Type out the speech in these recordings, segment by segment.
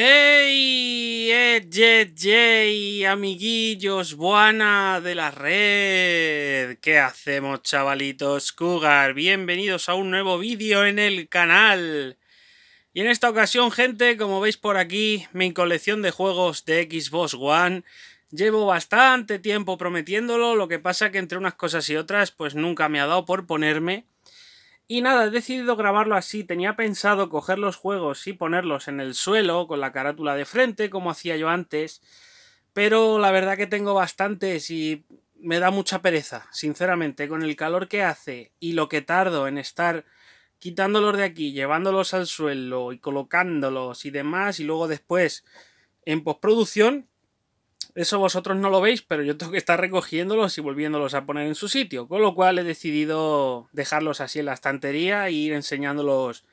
¡Ey! ¡Ey, eh, ey, Amiguillos, buena de la red. ¿Qué hacemos, chavalitos? Cougar, bienvenidos a un nuevo vídeo en el canal. Y en esta ocasión, gente, como veis por aquí, mi colección de juegos de Xbox One. Llevo bastante tiempo prometiéndolo, lo que pasa que entre unas cosas y otras, pues nunca me ha dado por ponerme y nada, he decidido grabarlo así. Tenía pensado coger los juegos y ponerlos en el suelo con la carátula de frente, como hacía yo antes. Pero la verdad que tengo bastantes y me da mucha pereza, sinceramente. Con el calor que hace y lo que tardo en estar quitándolos de aquí, llevándolos al suelo y colocándolos y demás, y luego después en postproducción, eso vosotros no lo veis, pero yo tengo que estar recogiéndolos y volviéndolos a poner en su sitio. Con lo cual he decidido dejarlos así en la estantería e ir enseñándolos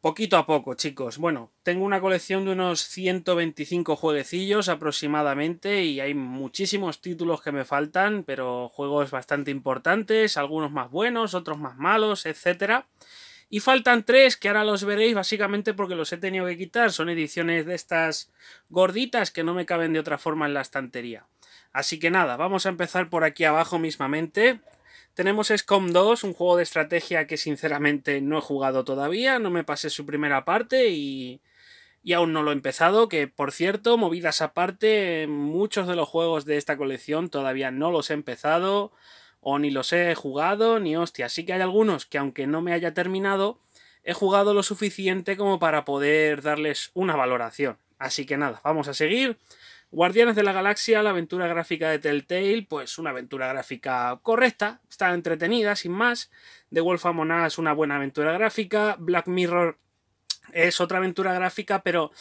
poquito a poco, chicos. Bueno, tengo una colección de unos 125 jueguecillos aproximadamente y hay muchísimos títulos que me faltan, pero juegos bastante importantes, algunos más buenos, otros más malos, etcétera. Y faltan tres, que ahora los veréis básicamente porque los he tenido que quitar. Son ediciones de estas gorditas que no me caben de otra forma en la estantería. Así que nada, vamos a empezar por aquí abajo mismamente. Tenemos SCOM 2, un juego de estrategia que sinceramente no he jugado todavía. No me pasé su primera parte y, y aún no lo he empezado, que por cierto, movidas aparte, muchos de los juegos de esta colección todavía no los he empezado o ni los he jugado ni hostia. Así que hay algunos que aunque no me haya terminado, he jugado lo suficiente como para poder darles una valoración. Así que nada, vamos a seguir. Guardianes de la Galaxia, la aventura gráfica de Telltale, pues una aventura gráfica correcta, está entretenida, sin más. The Wolf Among Us, una buena aventura gráfica. Black Mirror es otra aventura gráfica, pero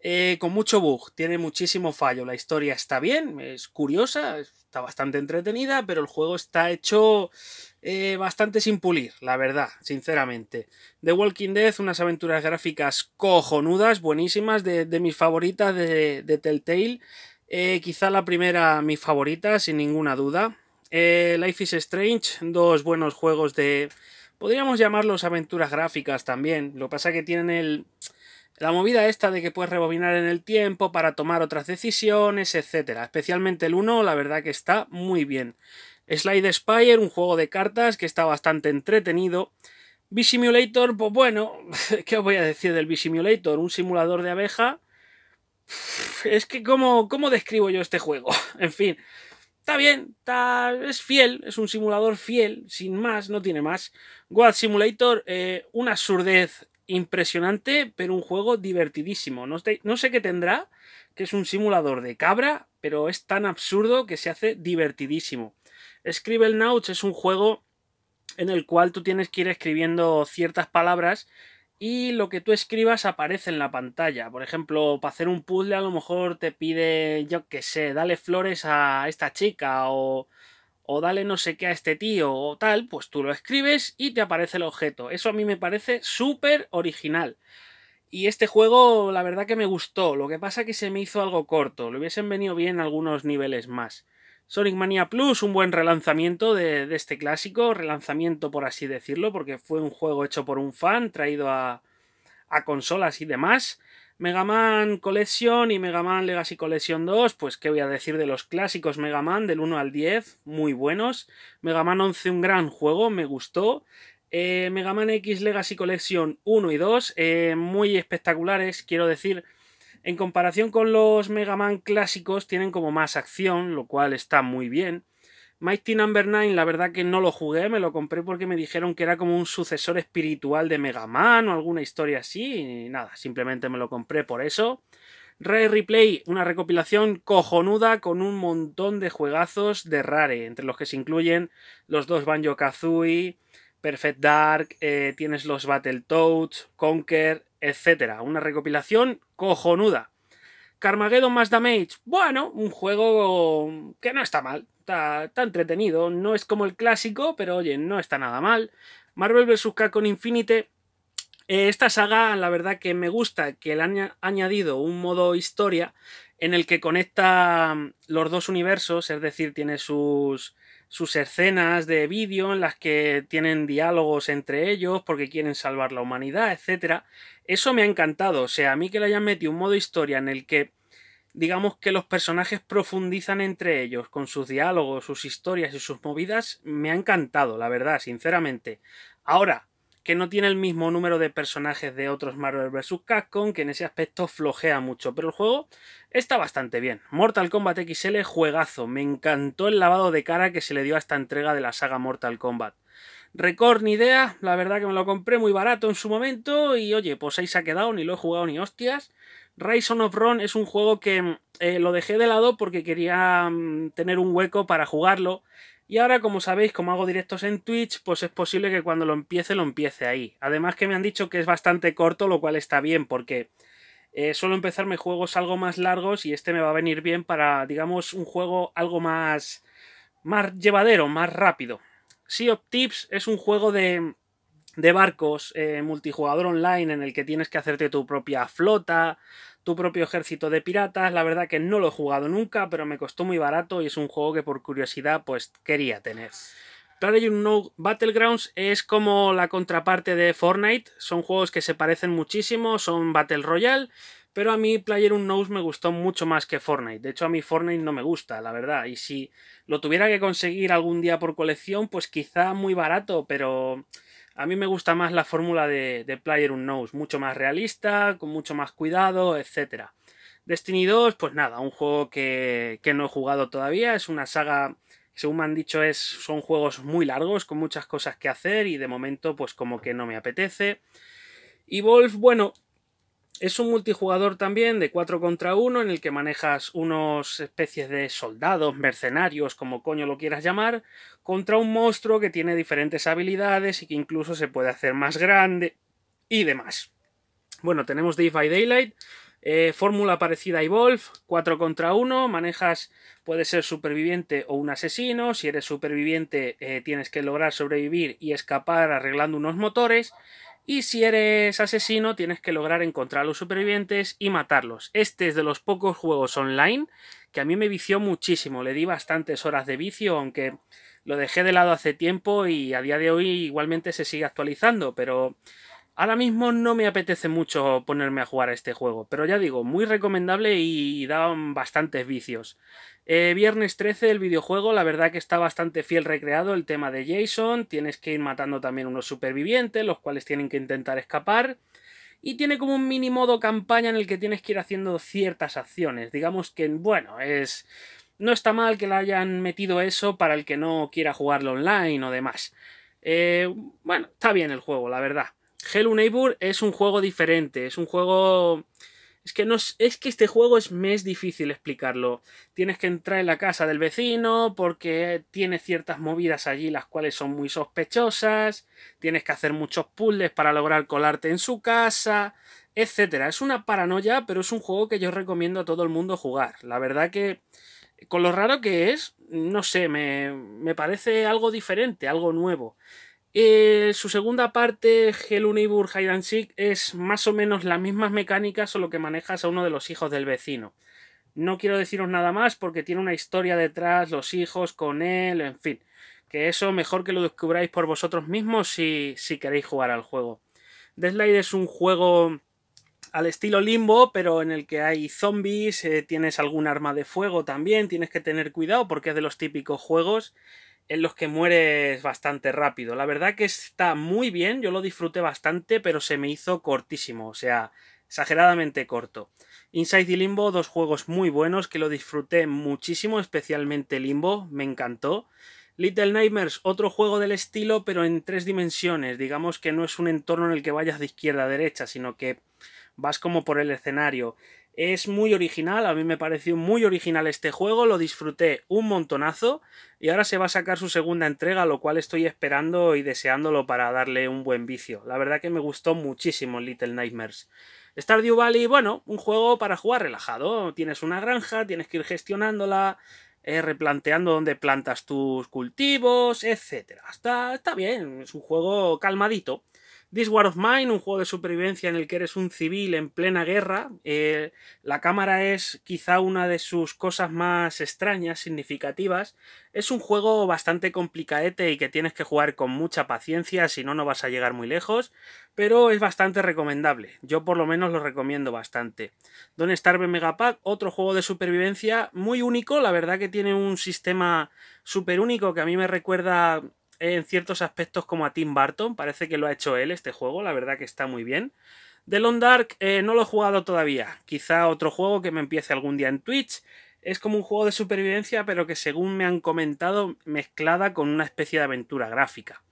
eh, con mucho bug, tiene muchísimo fallo. La historia está bien, es curiosa, está bastante entretenida, pero el juego está hecho eh, bastante sin pulir, la verdad, sinceramente. The Walking Dead, unas aventuras gráficas cojonudas, buenísimas, de, de mis favoritas de, de Telltale. Eh, quizá la primera, mi favorita, sin ninguna duda. Life is Strange, dos buenos juegos de. Podríamos llamarlos aventuras gráficas también. Lo que pasa que tienen el la movida esta de que puedes rebobinar en el tiempo para tomar otras decisiones, etc. Especialmente el 1, la verdad que está muy bien. Slide Spire, un juego de cartas que está bastante entretenido. B-Simulator, pues bueno, ¿qué os voy a decir del B-Simulator? Un simulador de abeja. Es que, ¿cómo, ¿cómo describo yo este juego? En fin, está bien, está, es fiel, es un simulador fiel, sin más, no tiene más. God Simulator, eh, una surdez impresionante, pero un juego divertidísimo. No, no, sé qué tendrá, que es un simulador de cabra, pero es tan absurdo que se hace divertidísimo. Scribblenauts es un juego en el cual tú tienes que ir escribiendo ciertas palabras y lo que tú escribas aparece en la pantalla. Por ejemplo, para hacer un puzzle a lo mejor te pide, yo qué sé, dale flores a esta chica o o dale no sé qué a este tío o tal, pues tú lo escribes y te aparece el objeto. Eso a mí me parece súper original. Y este juego, la verdad que me gustó. Lo que pasa que se me hizo algo corto. Le hubiesen venido bien algunos niveles más. Sonic Mania Plus, un buen relanzamiento de, este clásico, relanzamiento por así decirlo, porque fue un juego hecho por un fan, traído a, a consolas y demás. Mega Man Collection y Mega Man Legacy Collection 2, pues qué voy a decir de los clásicos Mega Man del 1 al 10, muy buenos. Mega Man 11, un gran juego, me gustó. Eh, Mega Man X Legacy Collection 1 y 2, eh, muy espectaculares, quiero decir, en comparación con los Mega Man clásicos tienen como más acción, lo cual está muy bien. Mighty Number no. 9, la verdad que no lo jugué, me lo compré porque me dijeron que era como un sucesor espiritual de Mega Man o alguna historia así. Y nada, simplemente me lo compré por eso. Rare Replay, una recopilación cojonuda con un montón de juegazos de Rare, entre los que se incluyen los dos Banjo Kazooie, Perfect Dark, eh, tienes los Battletoads, Conquer, etc. Una recopilación cojonuda. Carmageddon más Damage, bueno, un juego que no está mal, está, entretenido, no es como el clásico, pero oye, no está nada mal. Marvel vs. Capcom Infinite eh, esta saga, la verdad que me gusta que le han añadido un modo historia en el que conecta mm, los dos universos, es decir, tiene sus, sus escenas de vídeo en las que tienen diálogos entre ellos porque quieren salvar la humanidad, etc. Eso me ha encantado, o sea, a mí que le hayan metido un modo historia en el que digamos que los personajes profundizan entre ellos, con sus diálogos, sus historias y sus movidas, me ha encantado, la verdad, sinceramente. Ahora, que no tiene el mismo número de personajes de otros Marvel vs. Capcom, que en ese aspecto flojea mucho, pero el juego está bastante bien. Mortal Kombat XL, juegazo, me encantó el lavado de cara que se le dio a esta entrega de la saga Mortal Kombat. Record ni idea, la verdad que me lo compré muy barato en su momento y oye, pues ahí se ha quedado, ni lo he jugado ni hostias, Rise of Ron es un juego que mm, eh, lo dejé de lado porque quería mm, tener un hueco para jugarlo. Y ahora, como sabéis, como hago directos en Twitch, pues es posible que cuando lo empiece, lo empiece ahí. Además que me han dicho que es bastante corto, lo cual está bien, porque eh, suelo empezarme juegos algo más largos y este me va a venir bien para, digamos, un juego algo más, más llevadero, más rápido. Sea of Tips es un juego de, de barcos eh, multijugador online en el que tienes que hacerte tu propia flota, tu propio ejército de piratas. La verdad que no lo he jugado nunca, pero me costó muy barato y es un juego que por curiosidad pues quería tener. PlayerUnknown's Battlegrounds es como la contraparte de Fortnite. Son juegos que se parecen muchísimo, son Battle Royale, pero a mí PlayerUnknown's me gustó mucho más que Fortnite. De hecho, a mí Fortnite no me gusta, la verdad. Y si lo tuviera que conseguir algún día por colección, pues quizá muy barato, pero a mí me gusta más la fórmula de, de Player Unknowns, mucho más realista, con mucho más cuidado, etc. Destiny 2, pues nada, un juego que, que no he jugado todavía, es una saga según me han dicho, es, son juegos muy largos, con muchas cosas que hacer y de momento pues como que no me apetece. Y Wolf, bueno, es un multijugador también de 4 contra 1 en el que manejas unos especies de soldados, mercenarios, como coño lo quieras llamar, contra un monstruo que tiene diferentes habilidades y que incluso se puede hacer más grande y demás. Bueno, tenemos Day by Daylight, eh, fórmula parecida a Evolve, 4 contra 1, manejas, puede ser superviviente o un asesino, si eres superviviente eh, tienes que lograr sobrevivir y escapar arreglando unos motores, y si eres asesino, tienes que lograr encontrar a los supervivientes y matarlos. Este es de los pocos juegos online que a mí me vició muchísimo. Le di bastantes horas de vicio, aunque lo dejé de lado hace tiempo y a día de hoy igualmente se sigue actualizando, pero ahora mismo no me apetece mucho ponerme a jugar a este juego. Pero ya digo, muy recomendable y da bastantes vicios. Eh, viernes 13, el videojuego, la verdad que está bastante fiel recreado el tema de Jason. Tienes que ir matando también unos supervivientes, los cuales tienen que intentar escapar. Y tiene como un mini modo campaña en el que tienes que ir haciendo ciertas acciones. Digamos que, bueno, es. No está mal que le hayan metido eso para el que no quiera jugarlo online o demás. Eh, bueno, está bien el juego, la verdad. Hello Neighbor es un juego diferente, es un juego es que, no es, que este juego es, más difícil explicarlo. Tienes que entrar en la casa del vecino porque tiene ciertas movidas allí las cuales son muy sospechosas. Tienes que hacer muchos puzzles para lograr colarte en su casa, etcétera. Es una paranoia, pero es un juego que yo recomiendo a todo el mundo jugar. La verdad que con lo raro que es, no sé, me, me parece algo diferente, algo nuevo. Eh, su segunda parte, Hell Unibur Hide and Seek, es más o menos las mismas mecánicas, solo que manejas a uno de los hijos del vecino. No quiero deciros nada más porque tiene una historia detrás, los hijos con él, en fin. Que eso mejor que lo descubráis por vosotros mismos si, si queréis jugar al juego. Deathlight es un juego al estilo limbo, pero en el que hay zombies, eh, tienes algún arma de fuego también, tienes que tener cuidado porque es de los típicos juegos en los que mueres bastante rápido. La verdad que está muy bien, yo lo disfruté bastante, pero se me hizo cortísimo, o sea, exageradamente corto. Inside y Limbo, dos juegos muy buenos que lo disfruté muchísimo, especialmente Limbo, me encantó. Little Nightmares, otro juego del estilo, pero en tres dimensiones. Digamos que no es un entorno en el que vayas de izquierda a derecha, sino que vas como por el escenario. Es muy original, a mí me pareció muy original este juego, lo disfruté un montonazo y ahora se va a sacar su segunda entrega, lo cual estoy esperando y deseándolo para darle un buen vicio. La verdad que me gustó muchísimo Little Nightmares. Stardew Valley, bueno, un juego para jugar relajado, tienes una granja, tienes que ir gestionándola, eh, replanteando dónde plantas tus cultivos, etc. Está, está bien, es un juego calmadito. This War of Mine, un juego de supervivencia en el que eres un civil en plena guerra. Eh, la cámara es quizá una de sus cosas más extrañas, significativas. Es un juego bastante complicadete y que tienes que jugar con mucha paciencia, si no, no vas a llegar muy lejos, pero es bastante recomendable. Yo por lo menos lo recomiendo bastante. Don't Starve Megapack, otro juego de supervivencia muy único, la verdad que tiene un sistema súper único que a mí me recuerda en ciertos aspectos como a Tim Burton, parece que lo ha hecho él este juego, la verdad que está muy bien. The Long Dark eh, no lo he jugado todavía, quizá otro juego que me empiece algún día en Twitch. Es como un juego de supervivencia, pero que según me han comentado, mezclada con una especie de aventura gráfica.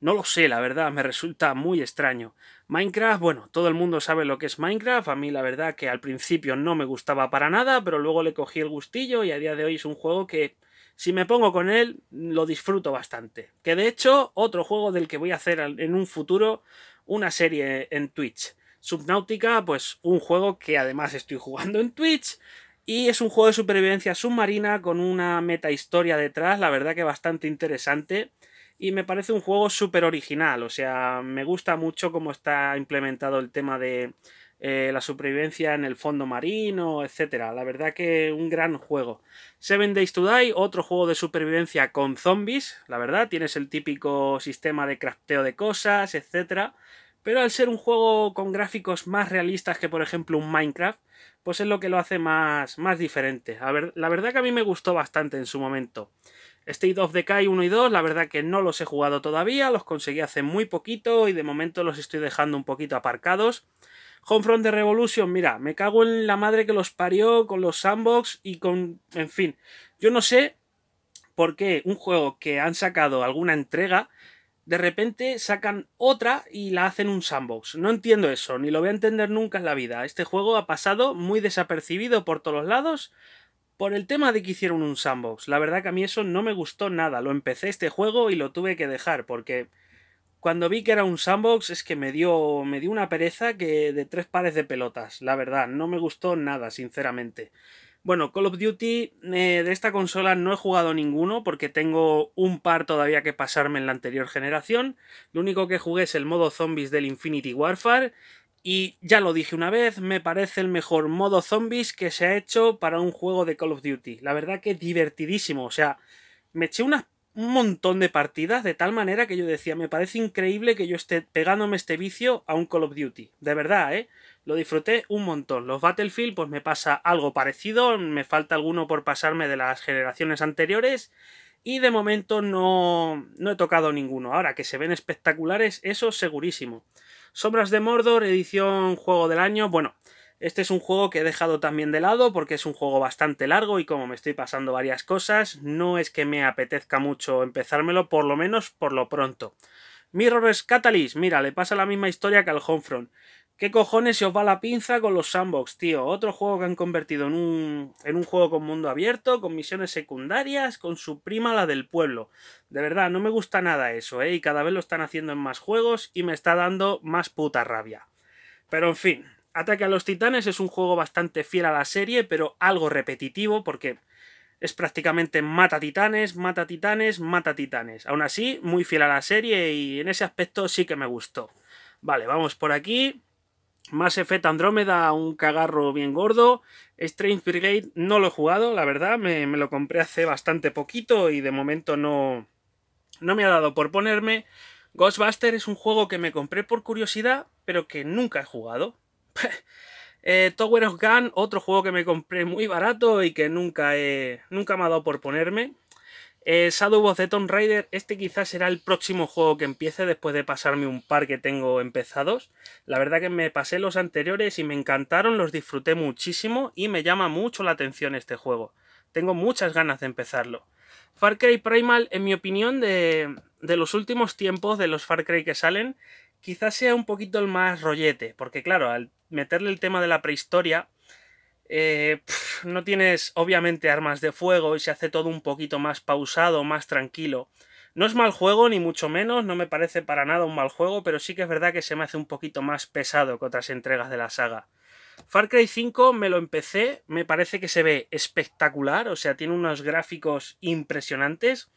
No lo sé, la verdad, me resulta muy extraño. Minecraft, bueno, todo el mundo sabe lo que es Minecraft, a mí la verdad que al principio no me gustaba para nada, pero luego le cogí el gustillo y a día de hoy es un juego que si me pongo con él, lo disfruto bastante. Que de hecho, otro juego del que voy a hacer en un futuro una serie en Twitch. Subnautica, pues un juego que además estoy jugando en Twitch. Y es un juego de supervivencia submarina con una meta historia detrás, la verdad que bastante interesante. Y me parece un juego súper original, o sea, me gusta mucho cómo está implementado el tema de, eh, la supervivencia en el fondo marino, etcétera. La verdad que un gran juego. Seven Days to Die, otro juego de supervivencia con zombies, la verdad, tienes el típico sistema de crafteo de cosas, etcétera. Pero al ser un juego con gráficos más realistas que por ejemplo un Minecraft, pues es lo que lo hace más, más diferente. A ver, la verdad que a mí me gustó bastante en su momento. State of Decay 1 y 2, la verdad que no los he jugado todavía, los conseguí hace muy poquito y de momento los estoy dejando un poquito aparcados. Homefront de Revolution, mira, me cago en la madre que los parió con los sandbox y con. En fin, yo no sé por qué un juego que han sacado alguna entrega, de repente sacan otra y la hacen un sandbox. No entiendo eso, ni lo voy a entender nunca en la vida. Este juego ha pasado muy desapercibido por todos lados por el tema de que hicieron un sandbox. La verdad que a mí eso no me gustó nada. Lo empecé este juego y lo tuve que dejar porque cuando vi que era un sandbox es que me dio, me dio una pereza que de tres pares de pelotas, la verdad, no me gustó nada, sinceramente. Bueno, Call of Duty eh, de esta consola no he jugado ninguno porque tengo un par todavía que pasarme en la anterior generación. Lo único que jugué es el modo zombies del Infinity Warfare y ya lo dije una vez, me parece el mejor modo zombies que se ha hecho para un juego de Call of Duty. La verdad que divertidísimo, o sea, me eché unas un montón de partidas de tal manera que yo decía, me parece increíble que yo esté pegándome este vicio a un Call of Duty. De verdad, ¿eh? Lo disfruté un montón. Los Battlefield, pues me pasa algo parecido, me falta alguno por pasarme de las generaciones anteriores y de momento no, no he tocado ninguno. Ahora, que se ven espectaculares, eso segurísimo. Sombras de Mordor, edición Juego del Año, bueno, este es un juego que he dejado también de lado porque es un juego bastante largo y como me estoy pasando varias cosas, no es que me apetezca mucho empezármelo, por lo menos por lo pronto. Mirror's Catalyst, mira, le pasa la misma historia que al Homefront. ¿Qué cojones se os va la pinza con los sandbox, tío? Otro juego que han convertido en un, en un juego con mundo abierto, con misiones secundarias, con su prima la del pueblo. De verdad, no me gusta nada eso, ¿eh? Y cada vez lo están haciendo en más juegos y me está dando más puta rabia. Pero en fin, Ataque a los Titanes es un juego bastante fiel a la serie, pero algo repetitivo porque es prácticamente mata titanes, mata titanes, mata titanes. Aún así, muy fiel a la serie y en ese aspecto sí que me gustó. Vale, vamos por aquí. Más Effect Andrómeda, un cagarro bien gordo. Strange Brigade no lo he jugado, la verdad, me, lo compré hace bastante poquito y de momento no, no me ha dado por ponerme. Ghostbuster es un juego que me compré por curiosidad, pero que nunca he jugado eh, Tower of Gun, otro juego que me compré muy barato y que nunca, nunca me ha dado por ponerme. Eh, Shadow of the Tomb Raider, este quizás será el próximo juego que empiece después de pasarme un par que tengo empezados. La verdad que me pasé los anteriores y me encantaron, los disfruté muchísimo y me llama mucho la atención este juego. Tengo muchas ganas de empezarlo. Far Cry Primal, en mi opinión, de, de los últimos tiempos, de los Far Cry que salen, quizás sea un poquito el más rollete, porque claro, al meterle el tema de la prehistoria, eh, no tienes obviamente armas de fuego y se hace todo un poquito más pausado, más tranquilo. No es mal juego, ni mucho menos, no me parece para nada un mal juego, pero sí que es verdad que se me hace un poquito más pesado que otras entregas de la saga. Far Cry 5 me lo empecé, me parece que se ve espectacular, o sea, tiene unos gráficos impresionantes,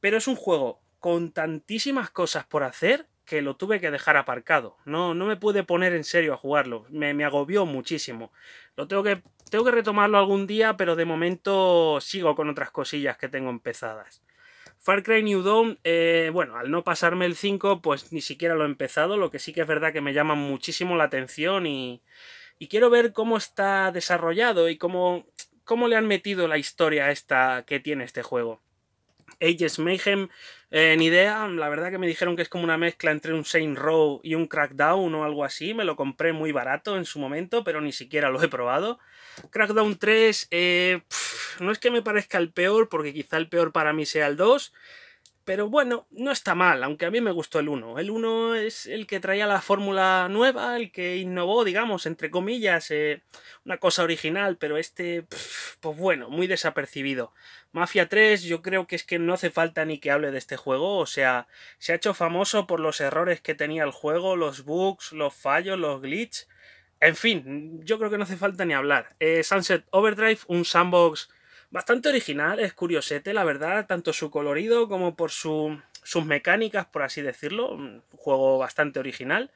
pero es un juego con tantísimas cosas por hacer que lo tuve que dejar aparcado. No, no me pude poner en serio a jugarlo. Me, agobió muchísimo. Lo tengo que, tengo que retomarlo algún día, pero de momento sigo con otras cosillas que tengo empezadas. Far Cry New Dawn, eh, bueno, al no pasarme el 5, pues ni siquiera lo he empezado. Lo que sí que es verdad que me llama muchísimo la atención y, y quiero ver cómo está desarrollado y cómo, cómo le han metido la historia esta que tiene este juego. Ages Mayhem eh, ni idea, la verdad que me dijeron que es como una mezcla entre un Saint Row y un Crackdown o algo así. Me lo compré muy barato en su momento, pero ni siquiera lo he probado. Crackdown 3, eh, no es que me parezca el peor, porque quizá el peor para mí sea el 2. Pero bueno, no está mal, aunque a mí me gustó el 1. El 1 es el que traía la fórmula nueva, el que innovó, digamos, entre comillas, eh, una cosa original, pero este, pues bueno, muy desapercibido. Mafia 3 yo creo que es que no hace falta ni que hable de este juego, o sea, se ha hecho famoso por los errores que tenía el juego, los bugs, los fallos, los glitches. En fin, yo creo que no hace falta ni hablar. Eh, Sunset Overdrive, un sandbox Bastante original, es curiosete, la verdad, tanto su colorido como por sus mecánicas, por así decirlo. Un juego bastante original.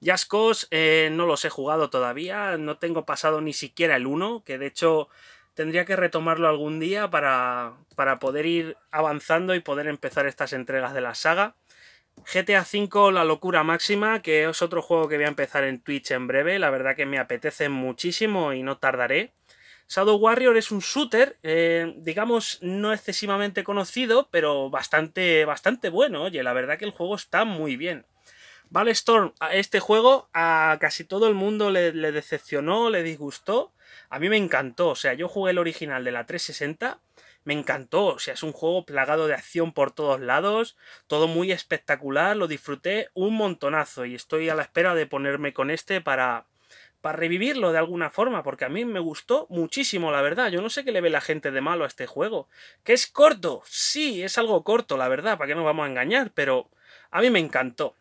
Jazz eh, no los he jugado todavía, no tengo pasado ni siquiera el 1, que de hecho tendría que retomarlo algún día para, para poder ir avanzando y poder empezar estas entregas de la saga. GTA V La Locura Máxima, que es otro juego que voy a empezar en Twitch en breve, la verdad que me apetece muchísimo y no tardaré. Shadow Warrior es un shooter, eh, digamos, no excesivamente conocido, pero bastante, bastante bueno. Oye, la verdad que el juego está muy bien. Vale Storm, a este juego a casi todo el mundo le, le, decepcionó, le disgustó. A mí me encantó, o sea, yo jugué el original de la 360, me encantó, o sea, es un juego plagado de acción por todos lados, todo muy espectacular, lo disfruté un montonazo y estoy a la espera de ponerme con este para, para revivirlo de alguna forma, porque a mí me gustó muchísimo, la verdad. Yo no sé qué le ve la gente de malo a este juego. Que es corto, sí, es algo corto, la verdad, para que nos vamos a engañar, pero a mí me encantó.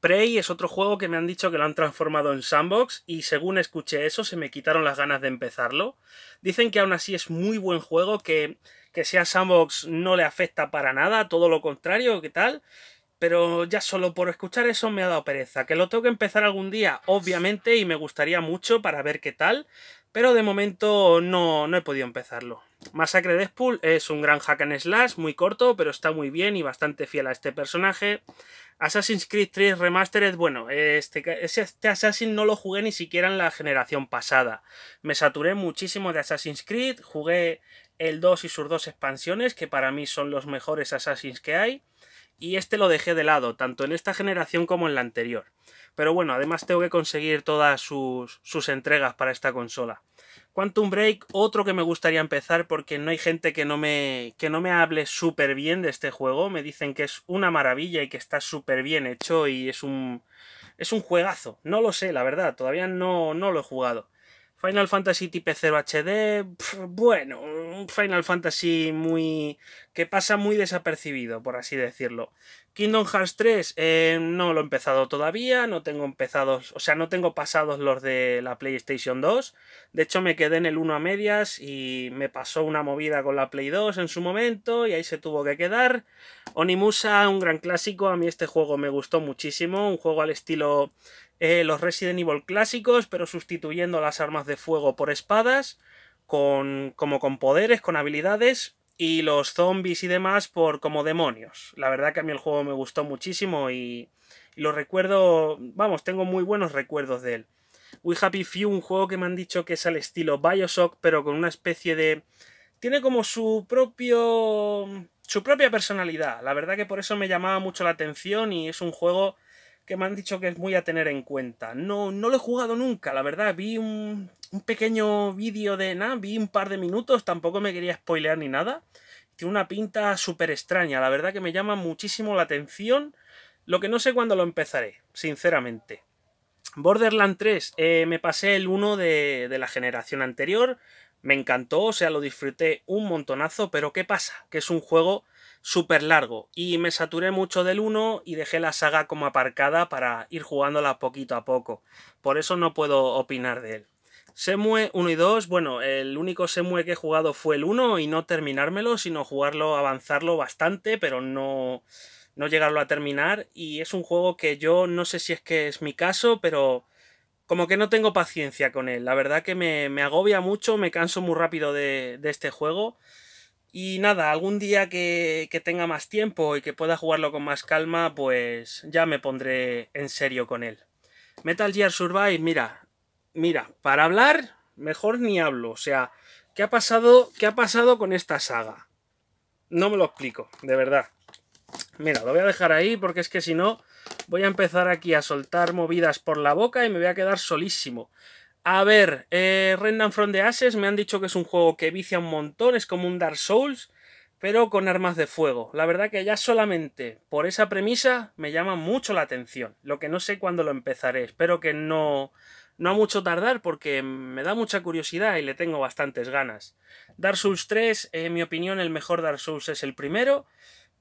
Prey es otro juego que me han dicho que lo han transformado en sandbox y según escuché eso se me quitaron las ganas de empezarlo. Dicen que aún así es muy buen juego, que, que sea sandbox no le afecta para nada, todo lo contrario, ¿qué tal? pero ya solo por escuchar eso me ha dado pereza. Que lo tengo que empezar algún día, obviamente, y me gustaría mucho para ver qué tal, pero de momento no, no he podido empezarlo. Massacre Deadpool es un gran hack and slash, muy corto, pero está muy bien y bastante fiel a este personaje. Assassin's Creed 3 Remastered, bueno, este, este Assassin no lo jugué ni siquiera en la generación pasada. Me saturé muchísimo de Assassin's Creed, jugué el 2 y sus dos expansiones, que para mí son los mejores Assassins que hay y este lo dejé de lado, tanto en esta generación como en la anterior. Pero bueno, además tengo que conseguir todas sus, sus entregas para esta consola. Quantum Break, otro que me gustaría empezar porque no hay gente que no me, que no me hable súper bien de este juego. Me dicen que es una maravilla y que está súper bien hecho y es un, es un juegazo. No lo sé, la verdad, todavía no, no lo he jugado. Final Fantasy Type 0 HD, bueno, un Final Fantasy muy. que pasa muy desapercibido, por así decirlo. Kingdom Hearts 3 eh, no lo he empezado todavía, no tengo empezados, o sea, no tengo pasados los de la PlayStation 2. De hecho, me quedé en el 1 a medias y me pasó una movida con la Play 2 en su momento y ahí se tuvo que quedar. Onimusa, un gran clásico, a mí este juego me gustó muchísimo, un juego al estilo eh, los Resident Evil clásicos, pero sustituyendo las armas de fuego por espadas, con, como con poderes, con habilidades, y los zombies y demás por como demonios. La verdad que a mí el juego me gustó muchísimo y, y lo recuerdo, vamos, tengo muy buenos recuerdos de él. We Happy Few, un juego que me han dicho que es al estilo Bioshock, pero con una especie de... Tiene como su propio... su propia personalidad. La verdad que por eso me llamaba mucho la atención y es un juego que me han dicho que es muy a tener en cuenta. No, no lo he jugado nunca, la verdad. Vi un, pequeño vídeo de nada, vi un par de minutos, tampoco me quería spoilear ni nada. Tiene una pinta súper extraña, la verdad que me llama muchísimo la atención. Lo que no sé cuándo lo empezaré, sinceramente. Borderland 3, eh, me pasé el 1 de, de la generación anterior, me encantó, o sea, lo disfruté un montonazo, pero ¿qué pasa? Que es un juego súper largo y me saturé mucho del 1 y dejé la saga como aparcada para ir jugándola poquito a poco. Por eso no puedo opinar de él. Semue 1 y 2, bueno, el único Semue que he jugado fue el 1 y no terminármelo, sino jugarlo, avanzarlo bastante, pero no, no llegarlo a terminar. Y es un juego que yo no sé si es que es mi caso, pero como que no tengo paciencia con él. La verdad que me, me agobia mucho, me canso muy rápido de, de este juego. Y nada, algún día que, tenga más tiempo y que pueda jugarlo con más calma, pues ya me pondré en serio con él. Metal Gear Survive, mira, mira, para hablar, mejor ni hablo. O sea, ¿qué ha pasado, qué ha pasado con esta saga? No me lo explico, de verdad. Mira, lo voy a dejar ahí porque es que si no, voy a empezar aquí a soltar movidas por la boca y me voy a quedar solísimo. A ver, eh, Rendan From the Ashes me han dicho que es un juego que vicia un montón, es como un Dark Souls, pero con armas de fuego. La verdad que ya solamente por esa premisa me llama mucho la atención. Lo que no sé cuándo lo empezaré, espero que no, no a mucho tardar porque me da mucha curiosidad y le tengo bastantes ganas. Dark Souls 3, en mi opinión, el mejor Dark Souls es el primero.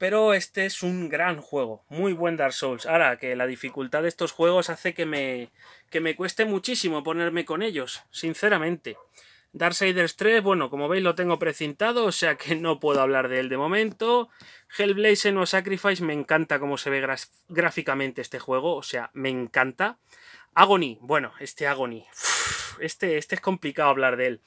Pero este es un gran juego, muy buen Dark Souls. Ahora, que la dificultad de estos juegos hace que me, que me cueste muchísimo ponerme con ellos, sinceramente. Darksiders 3, bueno, como veis lo tengo precintado, o sea que no puedo hablar de él de momento. Hellblaze no Sacrifice, me encanta cómo se ve gráficamente este juego, o sea, me encanta. Agony, bueno, este Agony, este, este es complicado hablar de él.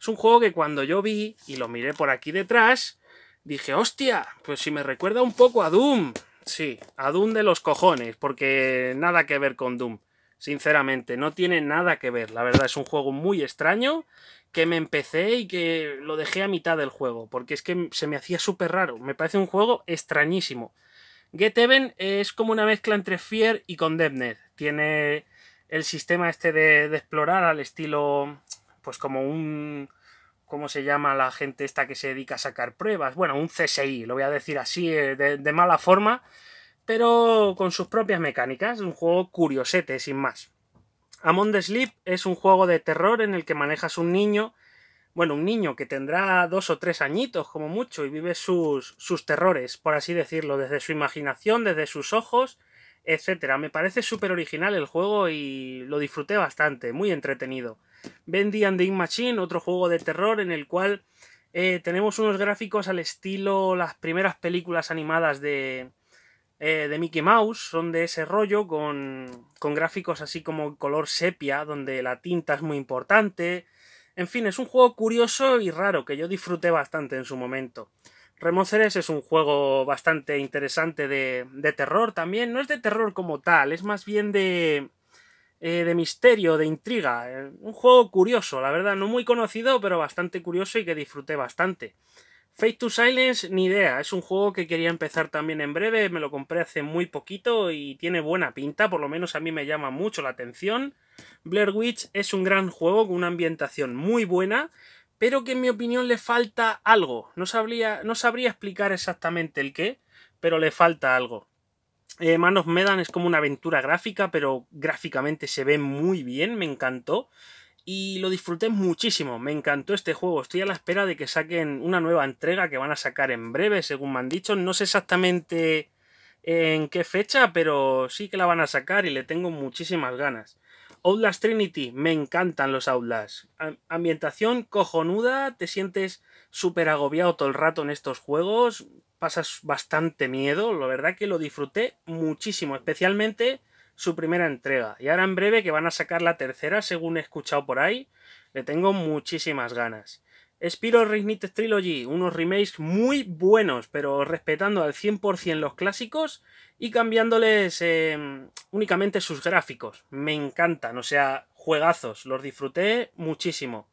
Es un juego que cuando yo vi, y lo miré por aquí detrás, dije, hostia, pues si me recuerda un poco a Doom. Sí, a Doom de los cojones, porque nada que ver con Doom. Sinceramente, no tiene nada que ver. La verdad es un juego muy extraño que me empecé y que lo dejé a mitad del juego, porque es que se me hacía súper raro. Me parece un juego extrañísimo. Get es como una mezcla entre Fear y Condemned. Tiene el sistema este de, de explorar al estilo, pues como un, ¿Cómo se llama la gente esta que se dedica a sacar pruebas? Bueno, un CSI, lo voy a decir así, eh, de, mala forma, pero con sus propias mecánicas. un juego curiosete, sin más. Among the Sleep es un juego de terror en el que manejas un niño, bueno, un niño que tendrá dos o tres añitos como mucho y vive sus, sus terrores, por así decirlo, desde su imaginación, desde sus ojos etcétera. Me parece súper original el juego y lo disfruté bastante, muy entretenido. Bendy and the Machine, otro juego de terror en el cual eh, tenemos unos gráficos al estilo las primeras películas animadas de, eh, de Mickey Mouse, son de ese rollo, con, con gráficos así como color sepia, donde la tinta es muy importante. En fin, es un juego curioso y raro que yo disfruté bastante en su momento. Remoceres es un juego bastante interesante de, terror también. No es de terror como tal, es más bien de, eh, de misterio, de intriga. Eh, un juego curioso, la verdad, no muy conocido, pero bastante curioso y que disfruté bastante. Fate to Silence, ni idea. Es un juego que quería empezar también en breve, me lo compré hace muy poquito y tiene buena pinta, por lo menos a mí me llama mucho la atención. Blair Witch es un gran juego con una ambientación muy buena pero que en mi opinión le falta algo. No, sabría, no explicar exactamente el qué, pero le falta algo. manos eh, Man of Medan es como una aventura gráfica, pero gráficamente se ve muy bien, me encantó. Y lo disfruté muchísimo, me encantó este juego. Estoy a la espera de que saquen una nueva entrega que van a sacar en breve, según me han dicho. No sé exactamente en qué fecha, pero sí que la van a sacar y le tengo muchísimas ganas. Outlast Trinity, me encantan los Outlast. Ambientación cojonuda, te sientes súper agobiado todo el rato en estos juegos, pasas bastante miedo, la verdad que lo disfruté muchísimo, especialmente su primera entrega. Y ahora en breve que van a sacar la tercera, según he escuchado por ahí, le tengo muchísimas ganas. Spiro Reignited Trilogy, unos remakes muy buenos, pero respetando al 100% los clásicos y cambiándoles em, únicamente sus gráficos. Me encantan, o sea, juegazos, los disfruté muchísimo.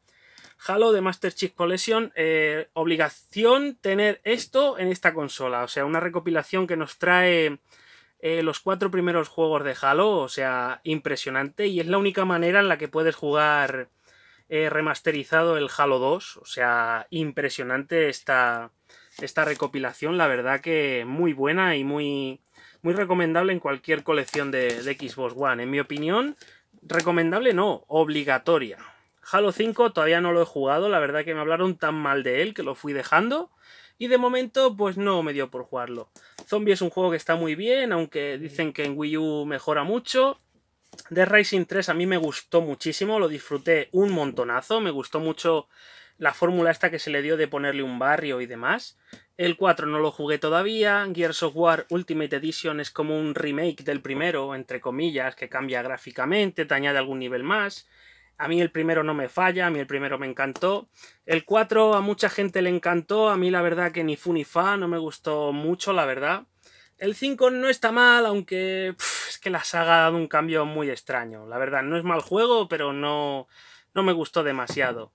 Halo de Master Chief Collection, eh, obligación tener esto en esta consola, o sea, una recopilación que nos trae eh, los cuatro primeros juegos de Halo, o sea, impresionante, y es la única manera en la que puedes jugar eh, remasterizado el Halo 2, o sea, impresionante esta recopilación, la verdad que muy buena y muy, muy recomendable en cualquier colección de, Xbox One. En mi opinión, recomendable no, obligatoria. Halo 5 todavía no lo he jugado, la verdad que me hablaron tan mal de él que lo fui dejando. Y de momento, pues no me dio por jugarlo. Zombie es un juego que está muy bien, aunque dicen que en Wii U mejora mucho. The Racing 3 a mí me gustó muchísimo, lo disfruté un montonazo, me gustó mucho la fórmula esta que se le dio de ponerle un barrio y demás. El 4 no lo jugué todavía. Gears of War Ultimate Edition es como un remake del primero, entre comillas, que cambia gráficamente, te añade algún nivel más. A mí el primero no me falla, a mí el primero me encantó. El 4 a mucha gente le encantó, a mí la verdad que ni fu ni fa, no me gustó mucho, la verdad. El 5 no está mal, aunque es que la saga ha dado un cambio muy extraño. La verdad, no es mal juego, pero no, no me gustó demasiado.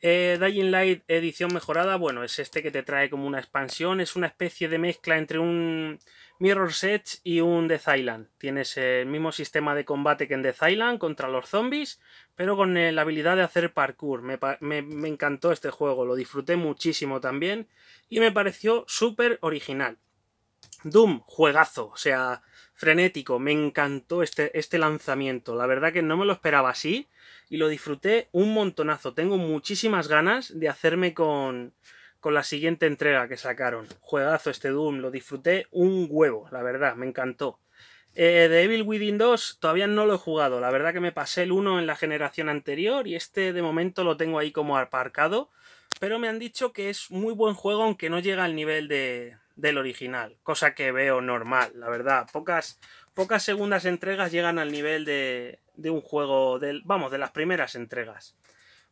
Eh, Dying Light edición mejorada, bueno, es este que te trae como una expansión, es una especie de mezcla entre un Mirror's Edge y un The Island. Tienes el mismo sistema de combate que en The Island contra los zombies, pero con eh, la habilidad de hacer parkour. Me, encantó este juego, lo disfruté muchísimo también y me pareció súper original. Doom, juegazo, o sea, frenético, me encantó este, este lanzamiento. La verdad que no me lo esperaba así y lo disfruté un montonazo. Tengo muchísimas ganas de hacerme con, con la siguiente entrega que sacaron. Juegazo este Doom, lo disfruté un huevo, la verdad, me encantó. Eh, de Evil Within 2 todavía no lo he jugado, la verdad que me pasé el 1 en la generación anterior y este de momento lo tengo ahí como aparcado, pero me han dicho que es muy buen juego aunque no llega al nivel del original, cosa que veo normal, la verdad. Pocas, pocas segundas entregas llegan al nivel de, de un juego, del, vamos, de las primeras entregas.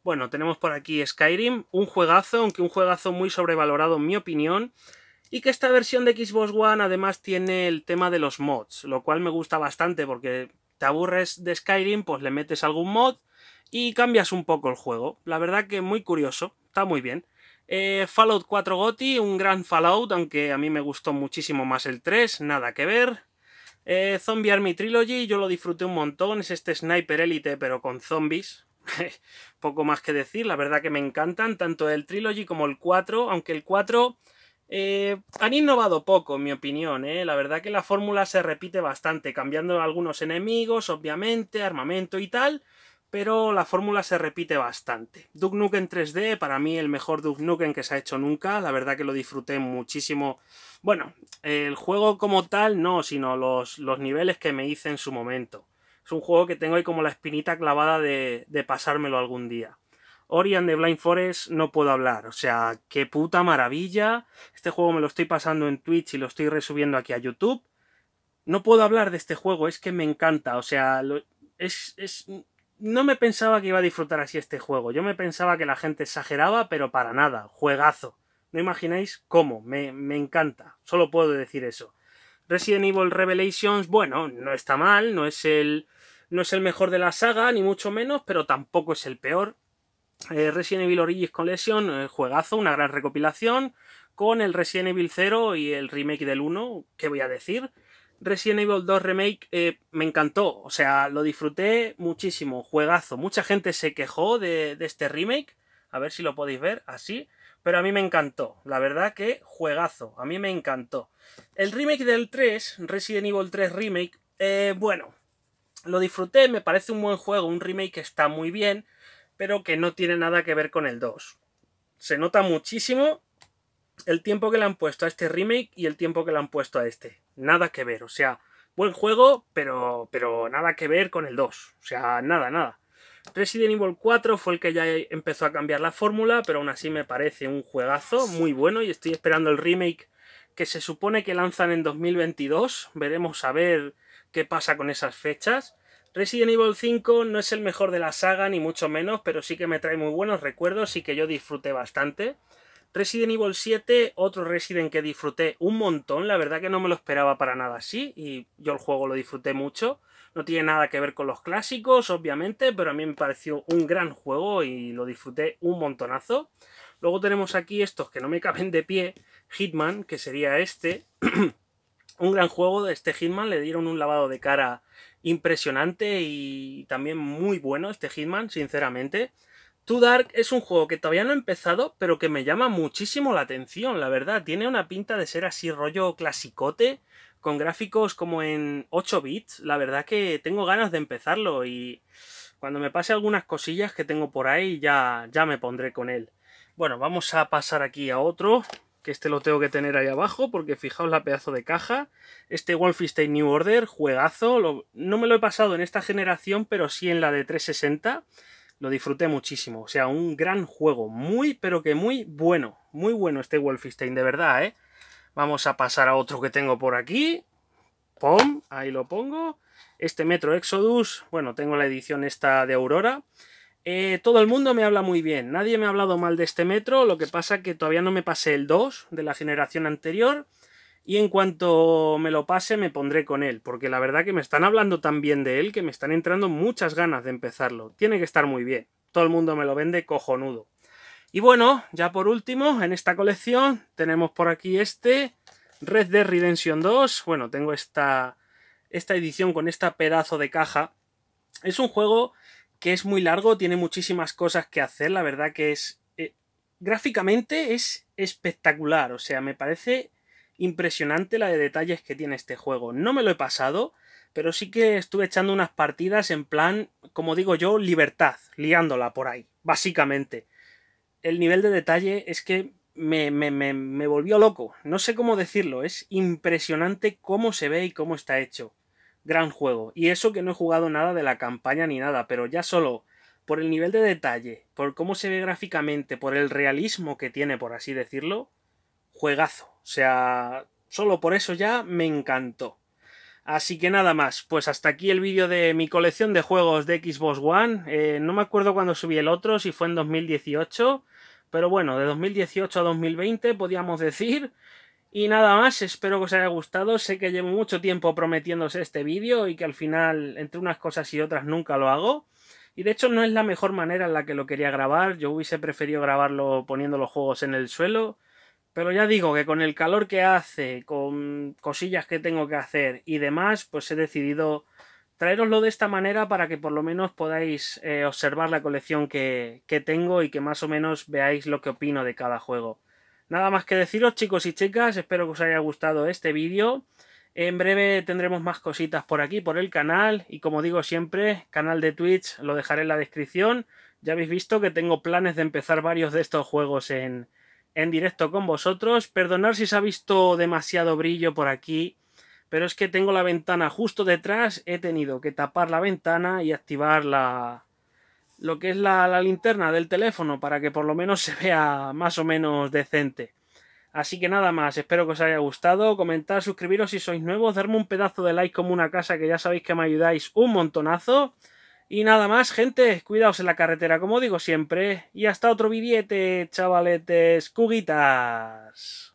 Bueno, tenemos por aquí Skyrim, un juegazo, aunque un juegazo muy sobrevalorado en mi opinión, y que esta versión de Xbox One además tiene el tema de los mods, lo cual me gusta bastante porque te aburres de Skyrim, pues le metes algún mod y cambias un poco el juego. La verdad que muy curioso, está muy bien. Eh, Fallout 4 Goti, un gran Fallout, aunque a mí me gustó muchísimo más el 3, nada que ver. Eh, Zombie Army Trilogy, yo lo disfruté un montón, es este Sniper Elite pero con zombies, poco más que decir, la verdad que me encantan tanto el Trilogy como el 4, aunque el 4 eh, han innovado poco, en mi opinión, eh. la verdad que la fórmula se repite bastante, cambiando algunos enemigos, obviamente, armamento y tal, pero la fórmula se repite bastante. Duke Nukem 3D, para mí el mejor Duke Nukem que se ha hecho nunca, la verdad que lo disfruté muchísimo. Bueno, el juego como tal no, sino los, los niveles que me hice en su momento. Es un juego que tengo ahí como la espinita clavada de, pasármelo algún día. Orion de Blind Forest no puedo hablar, o sea, qué puta maravilla. Este juego me lo estoy pasando en Twitch y lo estoy resubiendo aquí a YouTube. No puedo hablar de este juego, es que me encanta, o sea, es, es no me pensaba que iba a disfrutar así este juego. Yo me pensaba que la gente exageraba, pero para nada. Juegazo. No imagináis cómo. Me, me encanta. Solo puedo decir eso. Resident Evil Revelations, bueno, no está mal, no es el, no es el mejor de la saga, ni mucho menos, pero tampoco es el peor. Eh, Resident Evil Origins Collection, eh, juegazo, una gran recopilación, con el Resident Evil 0 y el remake del 1, ¿qué voy a decir? Resident Evil 2 Remake eh, me encantó, o sea, lo disfruté muchísimo, juegazo. Mucha gente se quejó de, este remake, a ver si lo podéis ver así, pero a mí me encantó, la verdad que juegazo, a mí me encantó. El remake del 3, Resident Evil 3 Remake, eh, bueno, lo disfruté, me parece un buen juego, un remake que está muy bien, pero que no tiene nada que ver con el 2. Se nota muchísimo el tiempo que le han puesto a este remake y el tiempo que le han puesto a este. Nada que ver, o sea, buen juego, pero, pero nada que ver con el 2. O sea, nada, nada. Resident Evil 4 fue el que ya empezó a cambiar la fórmula, pero aún así me parece un juegazo muy bueno y estoy esperando el remake que se supone que lanzan en 2022. Veremos a ver qué pasa con esas fechas. Resident Evil 5 no es el mejor de la saga, ni mucho menos, pero sí que me trae muy buenos recuerdos y que yo disfruté bastante. Resident Evil 7, otro Resident que disfruté un montón, la verdad que no me lo esperaba para nada así, y yo el juego lo disfruté mucho. No tiene nada que ver con los clásicos, obviamente, pero a mí me pareció un gran juego y lo disfruté un montonazo. Luego tenemos aquí estos que no me caben de pie, Hitman, que sería este. un gran juego de este Hitman, le dieron un lavado de cara impresionante y también muy bueno este Hitman, sinceramente. Too Dark es un juego que todavía no he empezado, pero que me llama muchísimo la atención, la verdad. Tiene una pinta de ser así rollo clasicote, con gráficos como en 8 bits. La verdad que tengo ganas de empezarlo y cuando me pase algunas cosillas que tengo por ahí ya, ya me pondré con él. Bueno, vamos a pasar aquí a otro, que este lo tengo que tener ahí abajo, porque fijaos la pedazo de caja. Este Wolfenstein New Order, juegazo, no me lo he pasado en esta generación, pero sí en la de 360 lo disfruté muchísimo. O sea, un gran juego, muy, pero que muy bueno. Muy bueno este Wolfenstein, de verdad, ¿eh? Vamos a pasar a otro que tengo por aquí. ¡Pum! Ahí lo pongo. Este Metro Exodus, bueno, tengo la edición esta de Aurora. Eh, todo el mundo me habla muy bien, nadie me ha hablado mal de este Metro, lo que pasa que todavía no me pasé el 2 de la generación anterior y en cuanto me lo pase me pondré con él, porque la verdad que me están hablando tan bien de él que me están entrando muchas ganas de empezarlo. Tiene que estar muy bien. Todo el mundo me lo vende cojonudo. Y bueno, ya por último, en esta colección tenemos por aquí este Red Dead Redemption 2. Bueno, tengo esta, esta edición con esta pedazo de caja. Es un juego que es muy largo, tiene muchísimas cosas que hacer, la verdad que es... Eh, gráficamente es espectacular, o sea, me parece impresionante la de detalles que tiene este juego. No me lo he pasado, pero sí que estuve echando unas partidas en plan, como digo yo, libertad, liándola por ahí, básicamente. El nivel de detalle es que me, me, me, me volvió loco, no sé cómo decirlo, es impresionante cómo se ve y cómo está hecho. Gran juego, y eso que no he jugado nada de la campaña ni nada, pero ya solo por el nivel de detalle, por cómo se ve gráficamente, por el realismo que tiene, por así decirlo, juegazo o sea, solo por eso ya me encantó. Así que nada más, pues hasta aquí el vídeo de mi colección de juegos de Xbox One. Eh, no me acuerdo cuándo subí el otro, si fue en 2018, pero bueno, de 2018 a 2020 podíamos decir. Y nada más, espero que os haya gustado, sé que llevo mucho tiempo prometiéndose este vídeo y que al final entre unas cosas y otras nunca lo hago. Y de hecho no es la mejor manera en la que lo quería grabar, yo hubiese preferido grabarlo poniendo los juegos en el suelo pero ya digo que con el calor que hace, con cosillas que tengo que hacer y demás, pues he decidido traeroslo de esta manera para que por lo menos podáis eh, observar la colección que, que tengo y que más o menos veáis lo que opino de cada juego. Nada más que deciros chicos y chicas, espero que os haya gustado este vídeo. En breve tendremos más cositas por aquí, por el canal, y como digo siempre, canal de Twitch lo dejaré en la descripción. Ya habéis visto que tengo planes de empezar varios de estos juegos en, en directo con vosotros. Perdonar si se ha visto demasiado brillo por aquí, pero es que tengo la ventana justo detrás. He tenido que tapar la ventana y activar la lo que es la, la linterna del teléfono para que por lo menos se vea más o menos decente. Así que nada más, espero que os haya gustado. Comentar, suscribiros si sois nuevos, darme un pedazo de like como una casa que ya sabéis que me ayudáis un montonazo. Y nada más, gente, cuidaos en la carretera, como digo siempre. Y hasta otro billete, chavaletes, cuguitas.